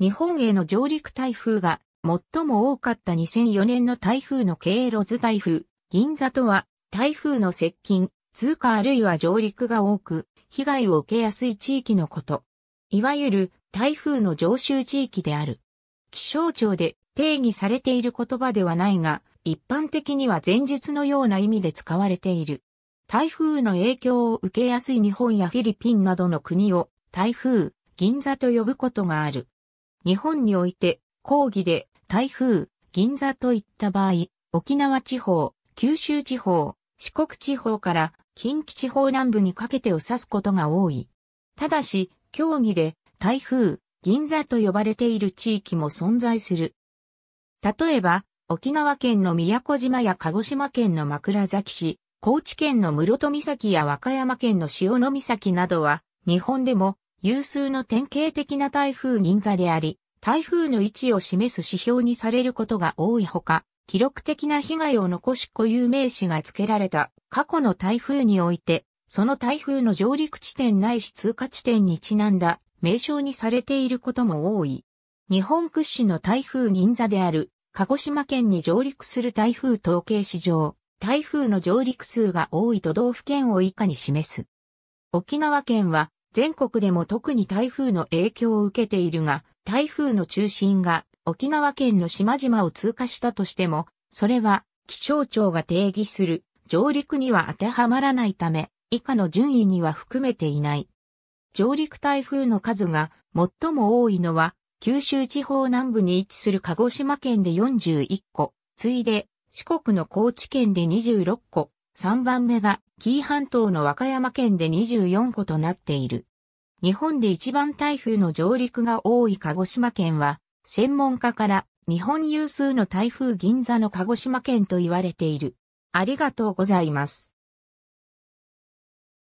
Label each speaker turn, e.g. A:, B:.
A: 日本への上陸台風が最も多かった2004年の台風の経路図台風、銀座とは台風の接近、通過あるいは上陸が多く、被害を受けやすい地域のこと。いわゆる台風の常習地域である。気象庁で定義されている言葉ではないが、一般的には前述のような意味で使われている。台風の影響を受けやすい日本やフィリピンなどの国を台風、銀座と呼ぶことがある。日本において、講義で台風、銀座といった場合、沖縄地方、九州地方、四国地方から近畿地方南部にかけてを指すことが多い。ただし、競技で台風、銀座と呼ばれている地域も存在する。例えば、沖縄県の宮古島や鹿児島県の枕崎市、高知県の室戸岬や和歌山県の潮岬などは、日本でも有数の典型的な台風銀座であり、台風の位置を示す指標にされることが多いほか、記録的な被害を残し固有名詞が付けられた過去の台風において、その台風の上陸地点ないし通過地点にちなんだ名称にされていることも多い。日本屈指の台風銀座である鹿児島県に上陸する台風統計史上、台風の上陸数が多い都道府県を以下に示す。沖縄県は全国でも特に台風の影響を受けているが、台風の中心が沖縄県の島々を通過したとしても、それは気象庁が定義する上陸には当てはまらないため、以下の順位には含めていない。上陸台風の数が最も多いのは、九州地方南部に位置する鹿児島県で41個、ついで四国の高知県で26個、3番目が紀伊半島の和歌山県で24個となっている。日本で一番台風の上陸が多い鹿児島県は、専門家から日本有数の台風銀座の鹿児島県と言われている。ありがとうございます。